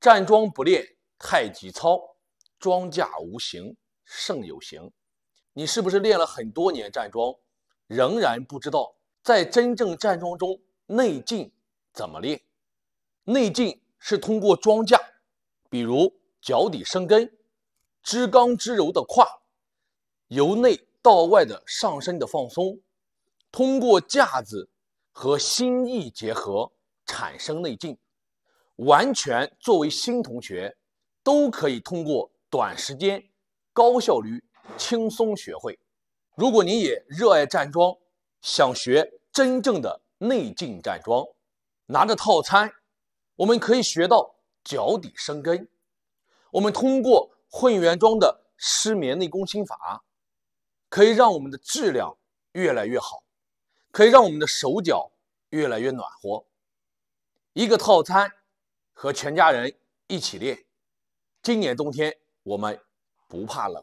站桩不练太极操，庄稼无形胜有形。你是不是练了很多年站桩，仍然不知道在真正站桩中内劲怎么练？内劲是通过桩架，比如脚底生根，知刚知柔的胯，由内到外的上身的放松，通过架子和心意结合产生内劲。完全作为新同学，都可以通过短时间、高效率、轻松学会。如果你也热爱站桩，想学真正的内劲站桩，拿着套餐，我们可以学到脚底生根。我们通过混元桩的失眠内功心法，可以让我们的质量越来越好，可以让我们的手脚越来越暖和。一个套餐。和全家人一起练，今年冬天我们不怕冷。